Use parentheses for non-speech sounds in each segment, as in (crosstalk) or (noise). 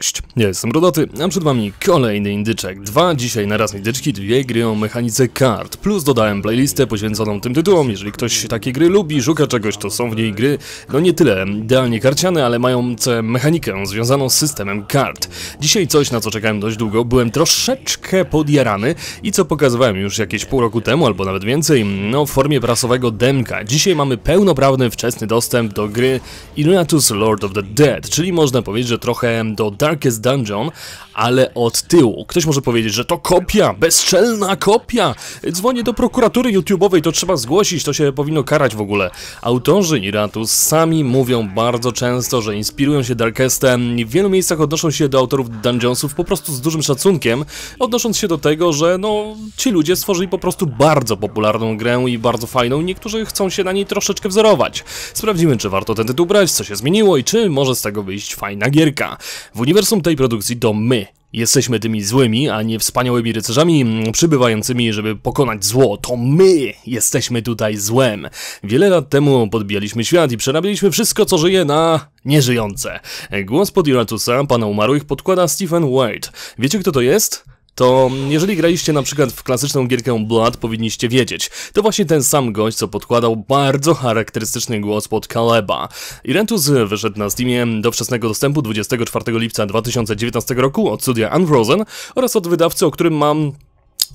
Cześć, ja jestem Rodaty, a przed wami kolejny indyczek. Dwa dzisiaj na raz indyczki, dwie gry o mechanice kart. Plus dodałem playlistę poświęconą tym tytułom. Jeżeli ktoś takie gry lubi, szuka czegoś, to są w niej gry, no nie tyle idealnie karciane, ale mają mechanikę związaną z systemem kart. Dzisiaj coś, na co czekałem dość długo, byłem troszeczkę podjarany i co pokazywałem już jakieś pół roku temu, albo nawet więcej, no w formie prasowego demka. Dzisiaj mamy pełnoprawny, wczesny dostęp do gry Illuminatus Lord of the Dead, czyli można powiedzieć, że trochę do Darkest Dungeon, ale od tyłu. Ktoś może powiedzieć, że to kopia, bezczelna kopia. Dzwonię do prokuratury YouTube'owej, to trzeba zgłosić, to się powinno karać w ogóle. Autorzy Niratus sami mówią bardzo często, że inspirują się Darkestem i w wielu miejscach odnoszą się do autorów Dungeonsów po prostu z dużym szacunkiem, odnosząc się do tego, że no, ci ludzie stworzyli po prostu bardzo popularną grę i bardzo fajną i niektórzy chcą się na niej troszeczkę wzorować. Sprawdzimy, czy warto ten tytuł brać, co się zmieniło i czy może z tego wyjść fajna gierka. W uniwersum tej produkcji to my. Jesteśmy tymi złymi, a nie wspaniałymi rycerzami mm, przybywającymi, żeby pokonać zło. To my jesteśmy tutaj złem. Wiele lat temu podbijaliśmy świat i przerabialiśmy wszystko, co żyje na nieżyjące. Głos pod Iratusa, pana umarłych, podkłada Stephen White. Wiecie kto to jest? to jeżeli graliście na przykład w klasyczną gierkę Blood, powinniście wiedzieć. To właśnie ten sam gość, co podkładał bardzo charakterystyczny głos pod Kaleba. Irentus wyszedł na Steamie do wczesnego dostępu 24 lipca 2019 roku od studia Unfrozen oraz od wydawcy, o którym mam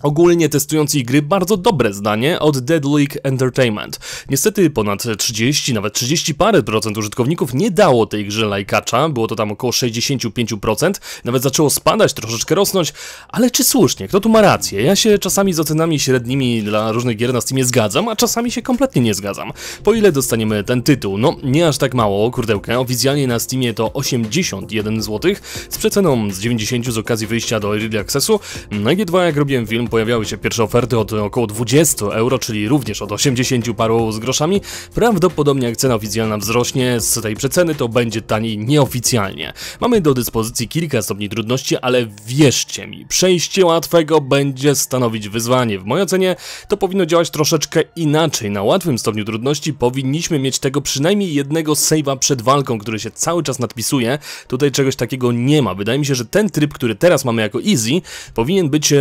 Ogólnie testujący gry bardzo dobre zdanie od Dead League Entertainment. Niestety ponad 30, nawet 30 parę procent użytkowników nie dało tej grze lajkacza, było to tam około 65%, nawet zaczęło spadać, troszeczkę rosnąć, ale czy słusznie, kto tu ma rację? Ja się czasami z ocenami średnimi dla różnych gier na Steamie zgadzam, a czasami się kompletnie nie zgadzam. Po ile dostaniemy ten tytuł? No, nie aż tak mało, kurdełkę, oficjalnie na Steamie to 81 zł, z przeceną z 90 z okazji wyjścia do Early Accessu, na no G2 jak robiłem film, pojawiały się pierwsze oferty od około 20 euro, czyli również od 80 paru z groszami. Prawdopodobnie jak cena oficjalna wzrośnie z tej przeceny, to będzie taniej nieoficjalnie. Mamy do dyspozycji kilka stopni trudności, ale wierzcie mi, przejście łatwego będzie stanowić wyzwanie. W mojej ocenie to powinno działać troszeczkę inaczej. Na łatwym stopniu trudności powinniśmy mieć tego przynajmniej jednego save'a przed walką, który się cały czas nadpisuje. Tutaj czegoś takiego nie ma. Wydaje mi się, że ten tryb, który teraz mamy jako easy, powinien być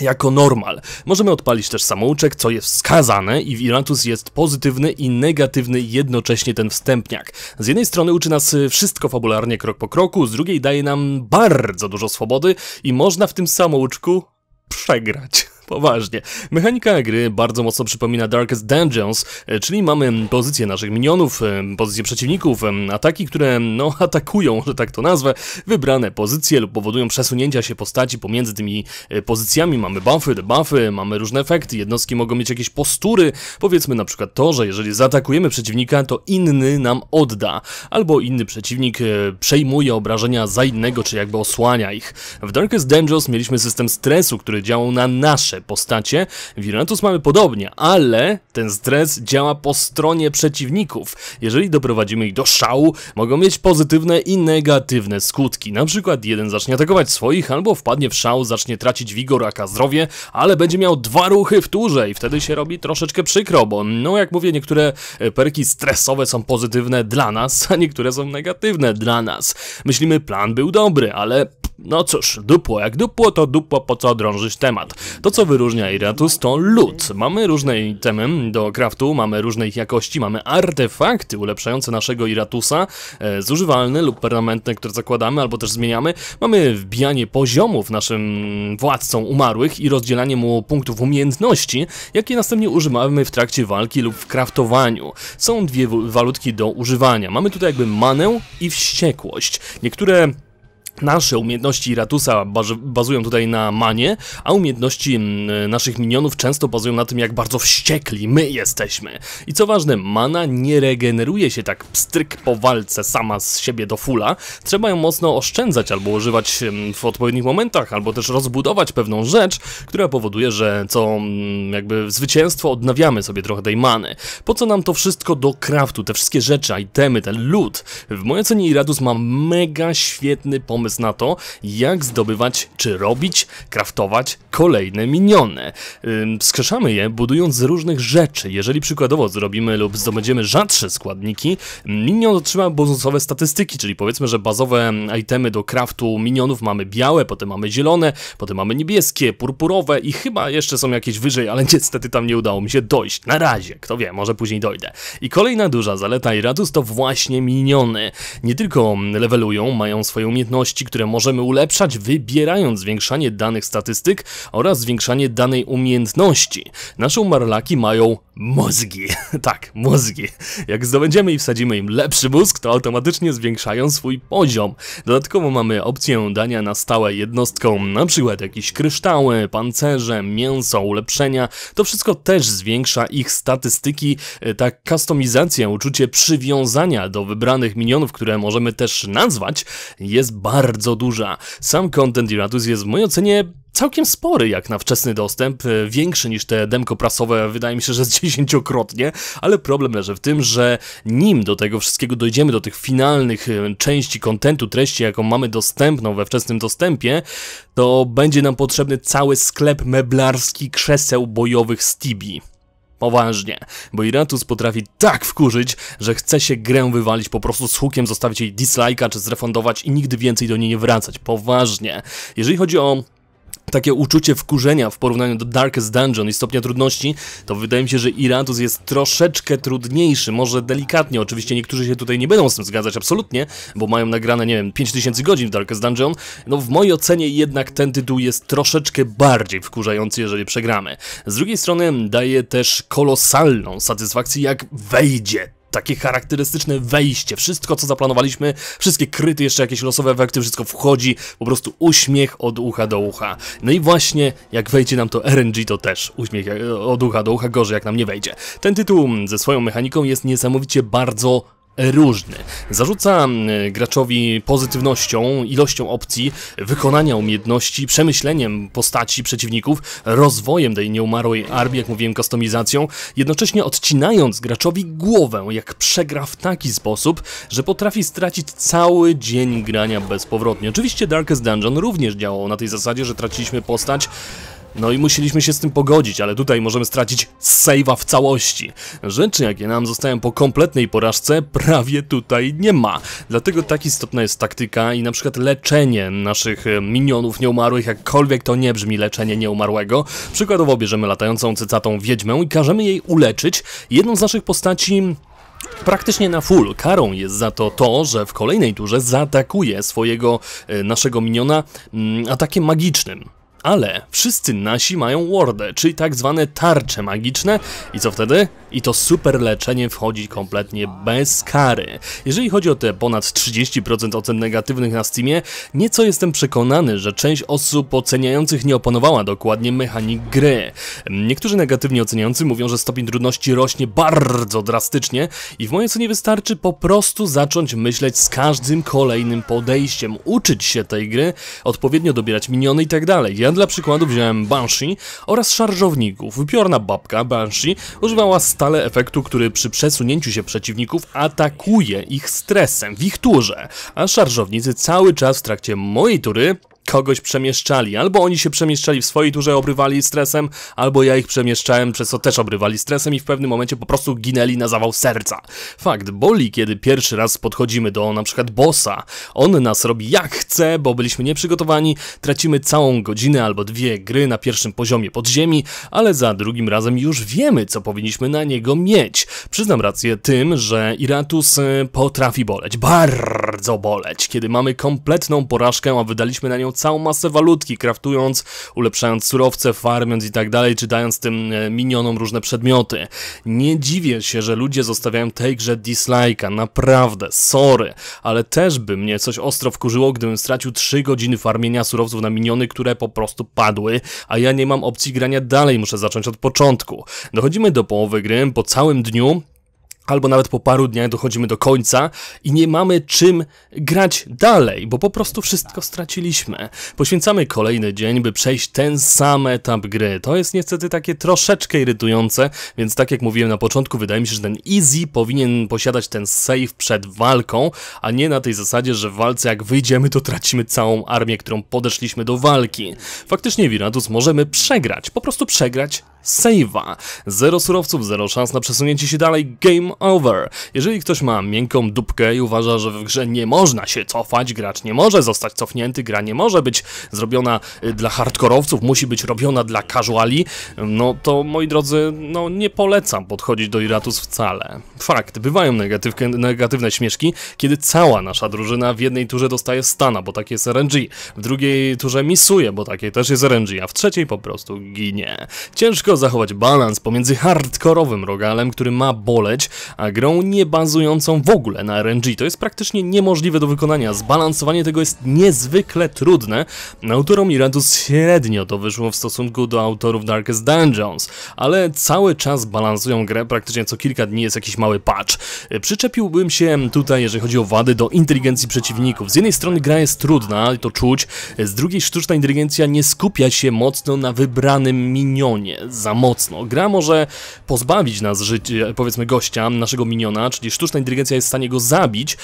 jako normal. Możemy odpalić też samouczek, co jest wskazane i w Irantus jest pozytywny i negatywny jednocześnie ten wstępniak. Z jednej strony uczy nas y, wszystko fabularnie krok po kroku, z drugiej daje nam bardzo dużo swobody i można w tym samouczku przegrać. (laughs) Poważnie. Mechanika gry bardzo mocno przypomina Darkest Dungeons, e, czyli mamy mm, pozycje naszych minionów, e, pozycje przeciwników, e, ataki, które no (laughs) atakują, że tak to nazwę, wybrane pozycje lub powodują przesunięcia się postaci pomiędzy tymi pozycjami. Mamy buffy, debuffy, mamy różne efekty, jednostki mogą mieć jakieś postury, powiedzmy na przykład to, że jeżeli zaatakujemy przeciwnika, to inny nam odda, albo inny przeciwnik przejmuje obrażenia za innego, czy jakby osłania ich. W Darkest Dungeons mieliśmy system stresu, który działał na nasze te postacie. W mamy podobnie, ale ten stres działa po stronie przeciwników. Jeżeli doprowadzimy ich do szału, mogą mieć pozytywne i negatywne skutki. Na przykład jeden zacznie atakować swoich, albo wpadnie w szał, zacznie tracić wigor, aka zdrowie, ale będzie miał dwa ruchy w turze i wtedy się robi troszeczkę przykro, bo no jak mówię, niektóre e, perki stresowe są pozytywne dla nas, a niektóre są negatywne dla nas. Myślimy, plan był dobry, ale no cóż, dupło jak dupło, to dupło po co drążyć temat. To co wyróżnia Iratus to lód. Mamy różne itemy do craftu, mamy różne ich jakości, mamy artefakty ulepszające naszego Iratusa, e, zużywalne lub permanentne, które zakładamy albo też zmieniamy. Mamy wbijanie poziomów naszym władcom umarłych i rozdzielanie mu punktów umiejętności, jakie następnie używamy w trakcie walki lub w kraftowaniu. Są dwie walutki do używania. Mamy tutaj jakby manę i wściekłość. Niektóre Nasze umiejętności Ratusa bazują tutaj na manie, a umiejętności mm, naszych minionów często bazują na tym, jak bardzo wściekli my jesteśmy. I co ważne, mana nie regeneruje się tak pstryk po walce sama z siebie do fula. Trzeba ją mocno oszczędzać albo używać mm, w odpowiednich momentach, albo też rozbudować pewną rzecz, która powoduje, że co mm, jakby zwycięstwo odnawiamy sobie trochę tej many. Po co nam to wszystko do craftu, te wszystkie rzeczy, itemy, ten loot? W mojej ocenie Iratus ma mega świetny pomysł pomysł na to, jak zdobywać czy robić, kraftować kolejne miniony. Skrzeszamy je budując z różnych rzeczy. Jeżeli przykładowo zrobimy lub zdobędziemy rzadsze składniki, minion otrzyma bonusowe statystyki, czyli powiedzmy, że bazowe itemy do craftu minionów mamy białe, potem mamy zielone, potem mamy niebieskie, purpurowe i chyba jeszcze są jakieś wyżej, ale (laughs) niestety tam nie udało mi się dojść. Na razie, kto wie, może później dojdę. I kolejna duża zaleta Iradus to właśnie miniony. Nie tylko mm, levelują, mają swoje umiejętności, umiejętności, które możemy ulepszać, wybierając zwiększanie danych statystyk oraz zwiększanie danej umiejętności. Nasze umarlaki mają Mózgi. (laughs) tak, mózgi. Jak zdobędziemy i wsadzimy im lepszy mózg, to automatycznie zwiększają swój poziom. Dodatkowo mamy opcję dania na stałe jednostką, na przykład jakieś kryształy, pancerze, mięso, ulepszenia. To wszystko też zwiększa ich statystyki, e, ta kustomizacja, uczucie przywiązania do wybranych minionów, które możemy też nazwać, jest bardzo duża. Sam content Iratus jest w mojej ocenie całkiem spory jak na wczesny dostęp, e, większy niż te demko prasowe, wydaje mi się, że z (laughs) dziesięciokrotnie, ale problem leży w tym, że nim do tego wszystkiego dojdziemy, do tych finalnych e, części kontentu, treści, jaką mamy dostępną we wczesnym dostępie, to będzie nam potrzebny cały sklep meblarski krzeseł bojowych z Tibi. Poważnie, bo Iratus potrafi tak wkurzyć, że chce się grę wywalić po prostu z hukiem, zostawić jej dislike'a czy zrefundować i nigdy więcej do niej nie wracać. Poważnie. Jeżeli chodzi o takie uczucie wkurzenia w porównaniu do Darkest Dungeon i stopnia trudności, to wydaje mi się, że Irantus jest troszeczkę trudniejszy, może delikatnie, oczywiście niektórzy się tutaj nie będą z tym zgadzać absolutnie, bo mają nagrane, nie wiem, 5000 godzin w Darkest Dungeon, no w mojej ocenie jednak ten tytuł jest troszeczkę bardziej wkurzający, jeżeli przegramy. Z drugiej strony daje też kolosalną satysfakcję, jak wejdzie takie charakterystyczne wejście. Wszystko, co zaplanowaliśmy, wszystkie kryty, jeszcze jakieś losowe efekty, wszystko wchodzi, po prostu uśmiech od ucha do ucha. No i właśnie, jak wejdzie nam to RNG, to też uśmiech e, od ucha do ucha, gorzej jak nam nie wejdzie. Ten tytuł ze swoją mechaniką jest niesamowicie bardzo różny. Zarzuca graczowi pozytywnością, ilością opcji, wykonania umiejętności, przemyśleniem postaci przeciwników, rozwojem tej nieumarłej armii, jak mówiłem, kustomizacją, jednocześnie odcinając graczowi głowę, jak przegra w taki sposób, że potrafi stracić cały dzień grania bezpowrotnie. Oczywiście Darkest Dungeon również działał na tej zasadzie, że traciliśmy postać no i musieliśmy się z tym pogodzić, ale tutaj możemy stracić save'a w całości. Rzeczy, jakie nam zostają po kompletnej porażce, prawie tutaj nie ma. Dlatego tak istotna jest taktyka i na przykład leczenie naszych e, minionów nieumarłych, jakkolwiek to nie brzmi leczenie nieumarłego. Przykładowo bierzemy latającą cycatą wiedźmę i każemy jej uleczyć. Jedną z naszych postaci Praktycznie na full. Karą jest za to to, że w kolejnej turze zaatakuje swojego e, naszego miniona mm, atakiem magicznym. Ale wszyscy nasi mają wardę, czyli tak zwane tarcze magiczne i co wtedy? I to super leczenie wchodzi kompletnie bez kary. Jeżeli chodzi o te ponad 30% ocen negatywnych na Steamie, nieco jestem przekonany, że część osób oceniających nie opanowała dokładnie mechanik gry. Niektórzy negatywnie oceniający mówią, że stopień trudności rośnie bardzo drastycznie i w mojej ocenie wystarczy po prostu zacząć myśleć z każdym kolejnym podejściem, uczyć się tej gry, odpowiednio dobierać miniony itd. Tak ja ja dla przykładu wziąłem Banshee oraz szarżowników. Wypiorna babka Banshee używała stale efektu, który przy przesunięciu się przeciwników atakuje ich stresem w ich turze, a szarżownicy cały czas w trakcie mojej tury kogoś przemieszczali. Albo oni się przemieszczali w swojej turze, obrywali stresem, albo ja ich przemieszczałem, przez co też obrywali stresem i w pewnym momencie po prostu ginęli na zawał serca. Fakt, boli, kiedy pierwszy raz podchodzimy do na przykład bossa. On nas robi jak chce, bo byliśmy nieprzygotowani, tracimy całą godzinę albo dwie gry na pierwszym poziomie podziemi, ale za drugim razem już wiemy, co powinniśmy na niego mieć. Przyznam rację tym, że Iratus y, potrafi boleć, bardzo boleć, kiedy mamy kompletną porażkę, a wydaliśmy na nią całą masę walutki, kraftując, ulepszając surowce, farmiąc i tak dalej, czy dając tym e, minionom różne przedmioty. Nie dziwię się, że ludzie zostawiają tej grze dislike'a, naprawdę, sorry, ale też by mnie coś ostro wkurzyło, gdybym stracił 3 godziny farmienia surowców na miniony, które po prostu padły, a ja nie mam opcji grania dalej, muszę zacząć od początku. Dochodzimy do połowy gry, po całym dniu albo nawet po paru dniach dochodzimy do końca i nie mamy czym grać dalej, bo po prostu wszystko straciliśmy. Poświęcamy kolejny dzień, by przejść ten sam etap gry. To jest niestety takie troszeczkę irytujące, więc tak jak mówiłem na początku, wydaje mi się, że ten easy powinien posiadać ten save przed walką, a nie na tej zasadzie, że w walce jak wyjdziemy, to tracimy całą armię, którą podeszliśmy do walki. Faktycznie Viratus możemy przegrać, po prostu przegrać save'a. Zero surowców, zero szans na przesunięcie się dalej, game over. Jeżeli ktoś ma miękką dupkę i uważa, że w grze nie można się cofać, gracz nie może zostać cofnięty, gra nie może być zrobiona y, dla hardkorowców, musi być robiona dla casuali, no to moi drodzy, no nie polecam podchodzić do Iratus wcale. Fakt, bywają negatywne, negatywne śmieszki, kiedy cała nasza drużyna w jednej turze dostaje stana, bo takie jest RNG, w drugiej turze misuje, bo takie też jest RNG, a w trzeciej po prostu ginie. Ciężko zachować balans pomiędzy hardkorowym rogalem, który ma boleć, a grą nie bazującą w ogóle na RNG. To jest praktycznie niemożliwe do wykonania, zbalansowanie tego jest niezwykle trudne. Autorom Iratus średnio to wyszło w stosunku do autorów Darkest Dungeons, ale cały czas balansują grę, praktycznie co kilka dni jest jakiś mały patch. Przyczepiłbym się tutaj, jeżeli chodzi o wady, do inteligencji przeciwników. Z jednej strony gra jest trudna, to czuć, z drugiej sztuczna inteligencja nie skupia się mocno na wybranym minionie za mocno. Gra może pozbawić nas życia, e, powiedzmy gościa, naszego miniona, czyli sztuczna inteligencja jest w stanie go zabić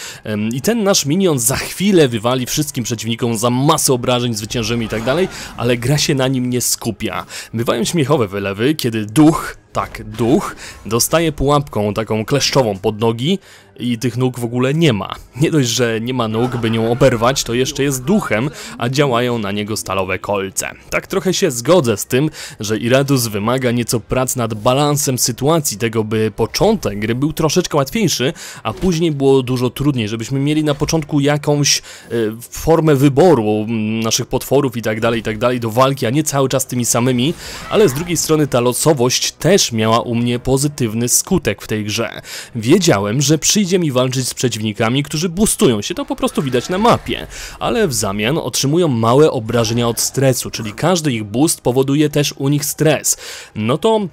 i ten nasz minion za chwilę wywali wszystkim przeciwnikom za masę obrażeń, zwyciężymy i tak dalej, ale gra się na nim nie skupia. Bywają śmiechowe wylewy, kiedy duch tak, duch dostaje pułapką taką kleszczową pod nogi, i tych nóg w ogóle nie ma. Nie dość, że nie ma nóg, by nią oberwać, to jeszcze jest duchem, a działają na niego stalowe kolce. Tak trochę się zgodzę z tym, że Iradus wymaga nieco prac nad balansem sytuacji, tego by początek gry był troszeczkę łatwiejszy, a później było dużo trudniej, żebyśmy mieli na początku jakąś y, formę wyboru naszych potworów i tak dalej, i tak dalej do walki, a nie cały czas tymi samymi, ale z drugiej strony ta losowość też miała u mnie pozytywny skutek w tej grze. Wiedziałem, że przy idzie mi walczyć z przeciwnikami, którzy boostują się, to po prostu widać na mapie, ale w zamian otrzymują małe obrażenia od stresu, czyli każdy ich boost powoduje też u nich stres. No to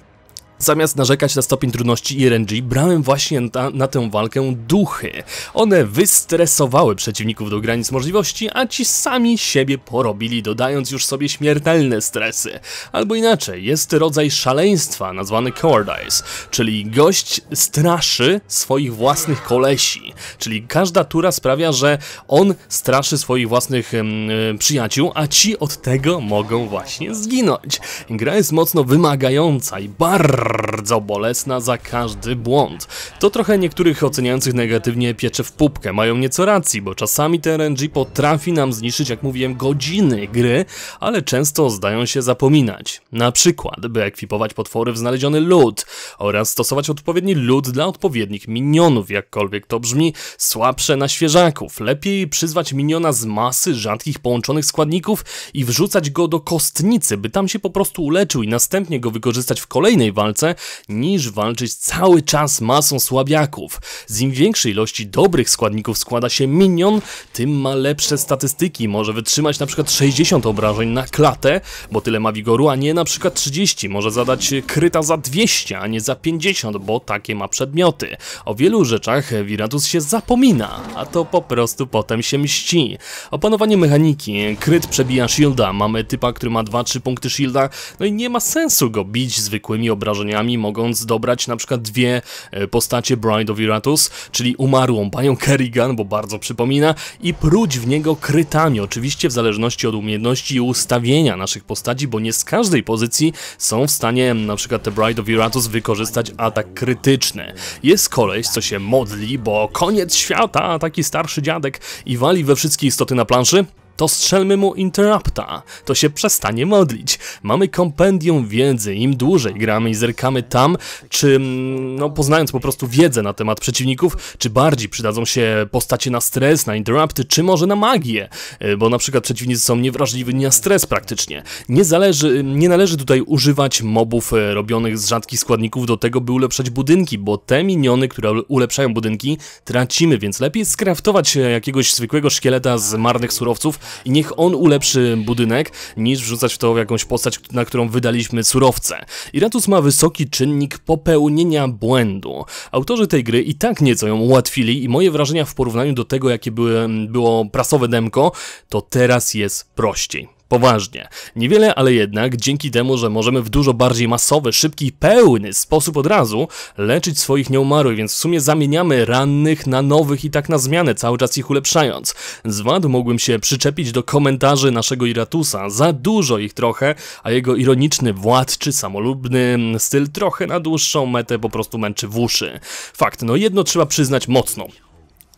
Zamiast narzekać na stopień trudności i RNG, brałem właśnie na, na, tę walkę duchy. One wystresowały przeciwników do granic możliwości, a ci sami siebie porobili, dodając już sobie śmiertelne stresy. Albo inaczej, jest rodzaj szaleństwa nazwany Cowardice, czyli gość straszy swoich własnych kolesi. Czyli każda tura sprawia, że on straszy swoich własnych yy, przyjaciół, a ci od tego mogą właśnie zginąć. Gra jest mocno wymagająca i bardzo bardzo bolesna za każdy błąd. To trochę niektórych oceniających negatywnie piecze w pupkę, mają nieco racji, bo czasami ten RNG potrafi nam zniszczyć, jak mówiłem, godziny gry, ale często zdają się zapominać. Na przykład, by ekwipować potwory w znaleziony lód oraz stosować odpowiedni lód dla odpowiednich minionów, jakkolwiek to brzmi, słabsze na świeżaków. Lepiej przyzwać miniona z masy rzadkich połączonych składników i wrzucać go do kostnicy, by tam się po prostu uleczył i następnie go wykorzystać w kolejnej walce walce, niż walczyć cały czas masą słabiaków. Z im większej ilości dobrych składników składa się minion, tym ma lepsze statystyki. Może wytrzymać na przykład 60 obrażeń na klatę, bo tyle ma wigoru, a nie na przykład 30. Może zadać kryta za 200, a nie za 50, bo takie ma przedmioty. O wielu rzeczach Viratus się zapomina, a to po prostu potem się mści. Opanowanie mechaniki. Kryt przebija shielda. Mamy typa, który ma 2-3 punkty shielda, no i nie ma sensu go bić zwykłymi obrażeniami stworzeniami, mogąc dobrać na przykład dwie e, postacie Bride of Iratus, czyli umarłą panią Kerrigan, bo bardzo przypomina, i pruć w niego krytami, oczywiście w zależności od umiejętności i ustawienia naszych postaci, bo nie z każdej pozycji są w stanie na przykład te Bride of Iratus wykorzystać atak krytyczny. Jest koleś, co się modli, bo koniec świata, taki starszy dziadek i wali we wszystkie istoty na planszy, to strzelmy mu interrupta, to się przestanie modlić. Mamy kompendium wiedzy, im dłużej gramy i zerkamy tam, czy mm, no, poznając po prostu wiedzę na temat przeciwników, czy bardziej przydadzą się postacie na stres, na interrupty, czy może na magię, e, bo na przykład przeciwnicy są niewrażliwi na stres praktycznie. Nie, zależy, nie należy tutaj używać mobów e, robionych z rzadkich składników do tego, by ulepszać budynki, bo te miniony, które ulepszają budynki, tracimy, więc lepiej skraftować e, jakiegoś zwykłego szkieleta z marnych surowców, i niech on ulepszy budynek, niż wrzucać w to jakąś postać, na którą wydaliśmy surowce. Iratus ma wysoki czynnik popełnienia błędu. Autorzy tej gry i tak nieco ją ułatwili i moje wrażenia w porównaniu do tego, jakie były, było prasowe demko, to teraz jest prościej poważnie. Niewiele, ale jednak dzięki temu, że możemy w dużo bardziej masowy, szybki, pełny sposób od razu leczyć swoich nieumarłych, więc w sumie zamieniamy rannych na nowych i tak na zmianę, cały czas ich ulepszając. Z wad mógłbym się przyczepić do komentarzy naszego Iratusa, za dużo ich trochę, a jego ironiczny, władczy, samolubny styl trochę na dłuższą metę po prostu męczy w uszy. Fakt, no jedno trzeba przyznać mocno.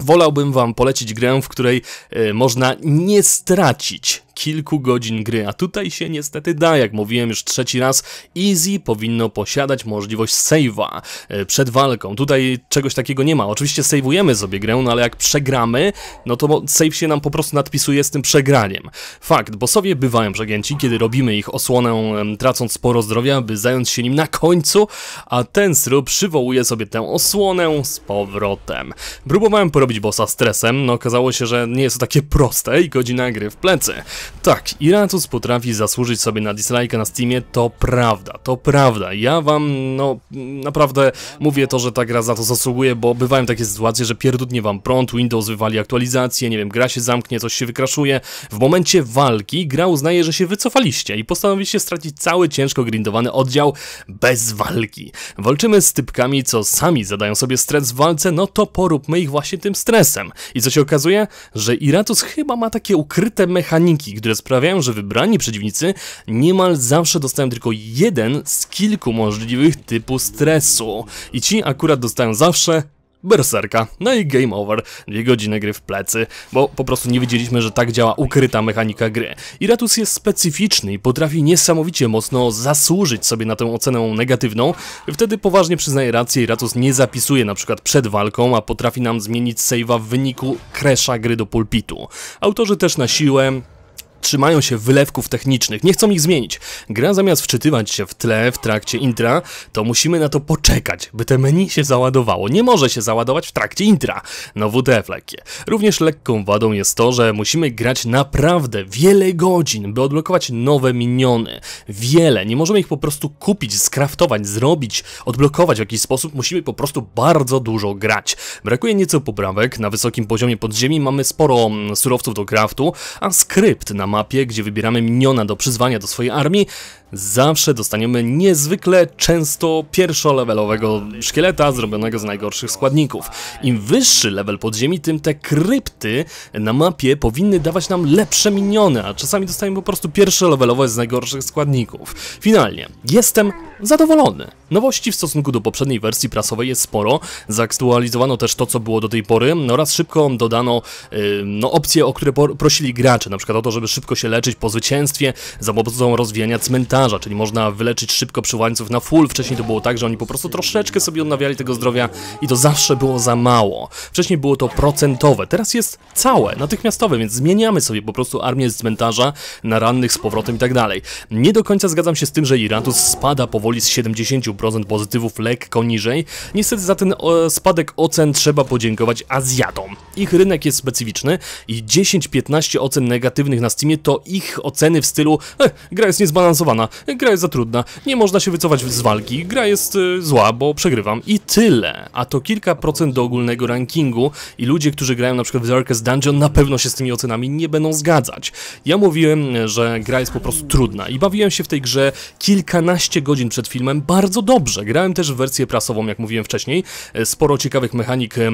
Wolałbym wam polecić grę, w której y, można nie stracić kilku godzin gry, a tutaj się niestety da, jak mówiłem już trzeci raz, Easy powinno posiadać możliwość save'a e, przed walką. Tutaj czegoś takiego nie ma. Oczywiście save'ujemy sobie grę, no ale jak przegramy, no to save się nam po prostu nadpisuje z tym przegraniem. Fakt, bossowie bywają przegięci, kiedy robimy ich osłonę, tracąc sporo zdrowia, by zająć się nim na końcu, a ten srób przywołuje sobie tę osłonę z powrotem. Próbowałem porobić bossa stresem, no okazało się, że nie jest to takie proste i godzina gry w plecy. Tak, Iratus potrafi zasłużyć sobie na dislike na Steamie, to prawda, to prawda. Ja wam, no, naprawdę mówię to, że ta gra za to zasługuje, bo bywają takie sytuacje, że pierdutnie wam prąd, Windows wywali aktualizację, nie wiem, gra się zamknie, coś się wykraszuje. W momencie walki gra uznaje, że się wycofaliście i postanowiliście stracić cały ciężko grindowany oddział bez walki. Walczymy z typkami, co sami zadają sobie stres w walce, no to poróbmy ich właśnie tym stresem. I co się okazuje? Że Iratus chyba ma takie ukryte mechaniki, które sprawiają, że wybrani przeciwnicy niemal zawsze dostają tylko jeden z kilku możliwych typu stresu. I ci akurat dostają zawsze Berserka, no i game over, dwie godziny gry w plecy, bo po prostu nie wiedzieliśmy, że tak działa ukryta mechanika gry. Iratus jest specyficzny i potrafi niesamowicie mocno zasłużyć sobie na tę ocenę negatywną, wtedy poważnie przyznaje rację, Iratus nie zapisuje na przykład przed walką, a potrafi nam zmienić save'a w wyniku kresza gry do pulpitu. Autorzy też na siłę trzymają się wylewków technicznych, nie chcą ich zmienić. Gra zamiast wczytywać się w tle, w trakcie intra, to musimy na to poczekać, by te menu się załadowało. Nie może się załadować w trakcie intra. No WTF lekkie. Również lekką wadą jest to, że musimy grać naprawdę wiele godzin, by odblokować nowe miniony. Wiele. Nie możemy ich po prostu kupić, skraftować, zrobić, odblokować w jakiś sposób. Musimy po prostu bardzo dużo grać. Brakuje nieco poprawek. Na wysokim poziomie podziemi mamy sporo mm, surowców do craftu, a skrypt na mapie, gdzie wybieramy miniona do przyzwania do swojej armii, zawsze dostaniemy niezwykle często pierwszo-levelowego szkieleta zrobionego z najgorszych składników. Im wyższy level podziemi, tym te krypty na mapie powinny dawać nam lepsze miniony, a czasami dostajemy po prostu pierwszo-levelowe z najgorszych składników. Finalnie, jestem zadowolony. Nowości w stosunku do poprzedniej wersji prasowej jest sporo, zaktualizowano też to, co było do tej pory oraz no szybko dodano yy, no, opcje, o które prosili gracze, na przykład o to, żeby szybko się leczyć po zwycięstwie za pomocą rozwijania cmentarza, lekarza, czyli można wyleczyć szybko przywołańców na full. Wcześniej to było tak, że oni po prostu troszeczkę sobie odnawiali tego zdrowia i to zawsze było za mało. Wcześniej było to procentowe, teraz jest całe, natychmiastowe, więc zmieniamy sobie po prostu armię z cmentarza na rannych z powrotem i tak dalej. Nie do końca zgadzam się z tym, że Iratus spada powoli z 70% pozytywów lekko niżej. Niestety za ten o, spadek ocen trzeba podziękować Azjatom. Ich rynek jest specyficzny i 10-15 ocen negatywnych na Steamie to ich oceny w stylu eh, gra jest niezbalansowana, trudna, gra jest za trudna, nie można się wycofać z walki, gra jest y, zła, bo przegrywam i tyle. A to kilka procent do ogólnego rankingu i ludzie, którzy grają na przykład w Darkest Dungeon na pewno się z tymi ocenami nie będą zgadzać. Ja mówiłem, że gra jest po prostu trudna i bawiłem się w tej grze kilkanaście godzin przed filmem bardzo dobrze. Grałem też w wersję prasową, jak mówiłem wcześniej, e, sporo ciekawych mechanik... Y,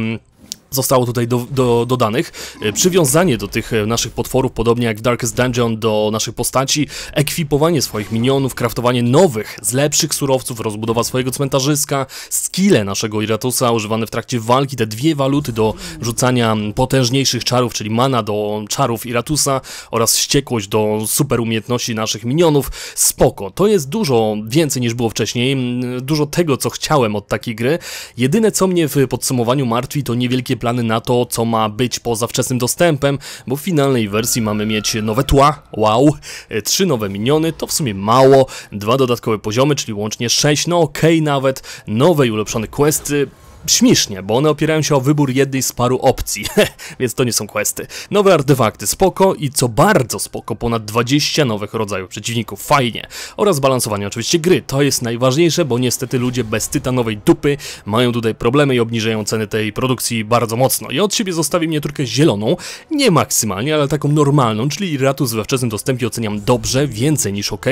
zostało tutaj do, do, dodanych. E, przywiązanie do tych e, naszych potworów, podobnie jak w Darkest Dungeon, do naszych postaci, ekwipowanie swoich minionów, kraftowanie nowych, z lepszych surowców, rozbudowa swojego cmentarzyska, skille naszego Iratusa używane w trakcie walki, te dwie waluty do rzucania potężniejszych czarów, czyli mana do czarów Iratusa oraz ściekłość do super umiejętności naszych minionów. Spoko, to jest dużo więcej niż było wcześniej, mm, dużo tego, co chciałem od takiej gry. Jedyne, co mnie w podsumowaniu martwi, to niewielkie plany na to, co ma być poza wczesnym dostępem, bo w finalnej wersji mamy mieć nowe tła, wow, e, trzy nowe miniony, to w sumie mało, dwa dodatkowe poziomy, czyli łącznie sześć, no okej okay nawet, nowe i ulepszone questy, śmiesznie, bo one opierają się o wybór jednej z paru opcji, (laughs) więc to nie są questy. Nowe artefakty, spoko i co bardzo spoko, ponad 20 nowych rodzajów przeciwników, fajnie. Oraz balansowanie oczywiście gry, to jest najważniejsze, bo niestety ludzie bez tytanowej dupy mają tutaj problemy i obniżają ceny tej produkcji bardzo mocno. I od siebie zostawię miniaturkę zieloną, nie maksymalnie, ale taką normalną, czyli Ratus we wczesnym dostępie oceniam dobrze, więcej niż ok.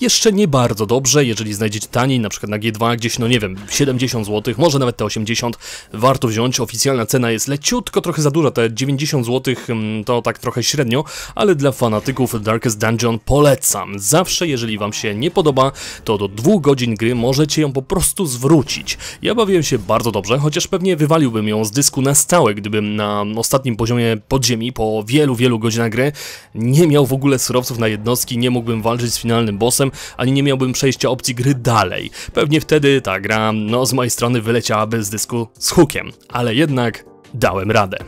Jeszcze nie bardzo dobrze, jeżeli znajdziecie taniej, na przykład na G2 gdzieś, no nie wiem, 70 zł, może nawet te 80 90 warto wziąć. Oficjalna cena jest leciutko trochę za duża, te 90 zł mm, to tak trochę średnio, ale dla fanatyków Darkest Dungeon polecam. Zawsze, jeżeli wam się nie podoba, to do dwóch godzin gry możecie ją po prostu zwrócić. Ja bawiłem się bardzo dobrze, chociaż pewnie wywaliłbym ją z dysku na stałe, gdybym na ostatnim poziomie podziemi po wielu, wielu godzinach gry nie miał w ogóle surowców na jednostki, nie mógłbym walczyć z finalnym bossem, ani nie miałbym przejścia opcji gry dalej. Pewnie wtedy ta gra, no z mojej strony wyleciałaby z dysku dysku z hukiem, ale jednak dałem radę.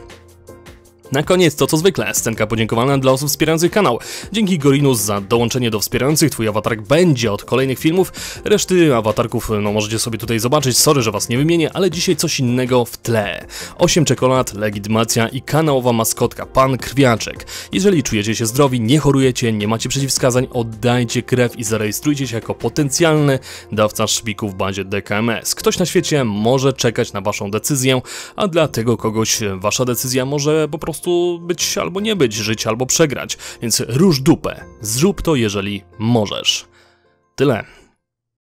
Na koniec to co zwykle, scenka podziękowana dla osób wspierających kanał. Dzięki Gorinus za dołączenie do wspierających, twój awatark będzie od kolejnych filmów, reszty awatarków no możecie sobie tutaj zobaczyć, sorry, że was nie wymienię, ale dzisiaj coś innego w tle. 8 czekolad, legitymacja i kanałowa maskotka, pan krwiaczek. Jeżeli czujecie się zdrowi, nie chorujecie, nie macie przeciwwskazań, oddajcie krew i zarejestrujcie się jako potencjalny dawca szpiku w bazie DKMS. Ktoś na świecie może czekać na waszą decyzję, a dla tego kogoś wasza decyzja może po prostu prostu być albo nie być, żyć albo przegrać. Więc rusz dupę. Zrób to, jeżeli możesz. Tyle.